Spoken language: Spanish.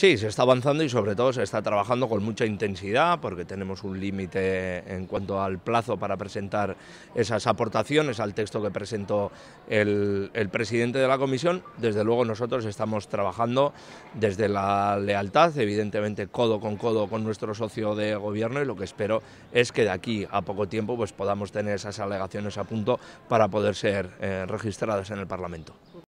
Sí, se está avanzando y sobre todo se está trabajando con mucha intensidad porque tenemos un límite en cuanto al plazo para presentar esas aportaciones al texto que presentó el, presidente de la comisión. Desde luego nosotros estamos trabajando desde la lealtad, evidentemente codo con codo con nuestro socio de gobierno y lo que espero es que de aquí a poco tiempo pues podamos tener esas alegaciones a punto para poder ser eh, registradas en el Parlamento.